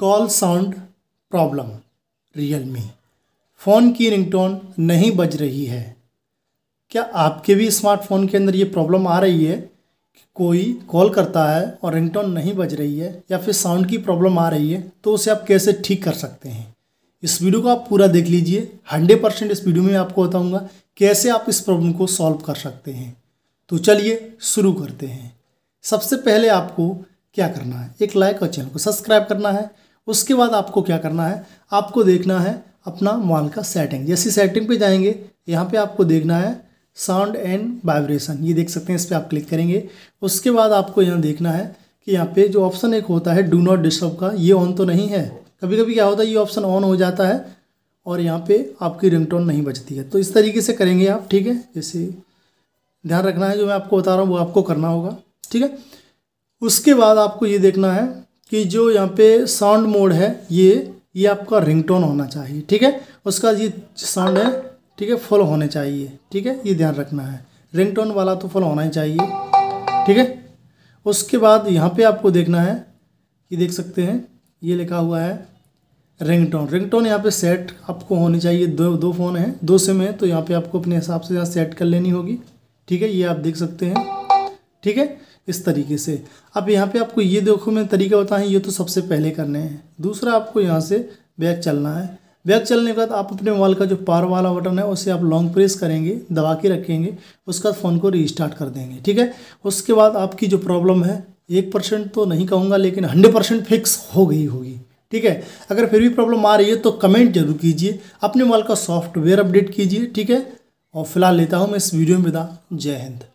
call sound problem Realme phone की ringtone नहीं बज रही है क्या आपके भी स्मार्टफोन के अंदर ये प्रॉब्लम आ रही है कि कोई कॉल करता है और रिंगटोन नहीं बज रही है या फिर साउंड की प्रॉब्लम आ रही है तो उसे आप कैसे ठीक कर सकते हैं इस वीडियो को आप पूरा देख लीजिए हंड्रेड परसेंट इस वीडियो में आपको बताऊँगा कैसे आप इस प्रॉब्लम को सॉल्व कर सकते हैं तो चलिए शुरू करते हैं सबसे पहले आपको क्या करना है एक लाइक और चैनल को सब्सक्राइब करना है उसके बाद आपको क्या करना है आपको देखना है अपना मॉल का सेटिंग जैसे सेटिंग पे जाएंगे यहाँ पे आपको देखना है साउंड एंड वाइब्रेशन ये देख सकते हैं इस पर आप क्लिक करेंगे उसके बाद आपको यहाँ देखना है कि यहाँ पे जो ऑप्शन एक होता है डू नॉट डिस्टर्ब का ये ऑन तो नहीं है कभी कभी क्या होता है ये ऑप्शन ऑन हो जाता है और यहाँ पे आपकी रिंगटोन नहीं बचती है तो इस तरीके से करेंगे आप ठीक है जैसे ध्यान रखना है जो मैं आपको बता रहा हूँ वो आपको करना होगा ठीक है उसके बाद आपको ये देखना है कि जो यहाँ पे साउंड मोड है ये ये आपका रिंगटोन होना चाहिए ठीक है उसका ये साउंड है ठीक है फॉलो होने चाहिए ठीक है ये ध्यान रखना है रिंगटोन वाला तो फॉलो होना ही चाहिए ठीक है उसके बाद यहाँ पे आपको देखना है ये देख सकते हैं ये लिखा हुआ है रिंगटोन रिंगटोन यहाँ पे सेट आपको होनी चाहिए दो दो फ़ोन हैं दो सिम है तो यहाँ पे आपको अपने हिसाब से यहाँ सेट कर लेनी होगी ठीक है ये आप देख सकते हैं ठीक है इस तरीके से अब यहाँ पे आपको ये देखो मैं तरीका बताएं ये तो सबसे पहले करने हैं दूसरा आपको यहाँ से बैग चलना है बैग चलने के बाद आप अपने मोबाइल का जो पावर वाला बटन है उसे आप लॉन्ग प्रेस करेंगे दबा के रखेंगे उसके बाद फ़ोन को रीस्टार्ट कर देंगे ठीक है उसके बाद आपकी जो प्रॉब्लम है एक परसेंट तो नहीं कहूँगा लेकिन हंड्रेड परसेंट फिक्स हो गई होगी ठीक है अगर फिर भी प्रॉब्लम आ रही है तो कमेंट जरूर कीजिए अपने मोबाइल का सॉफ्टवेयर अपडेट कीजिए ठीक है और फिलहाल लेता हूँ मैं इस वीडियो में विदा जय हिंद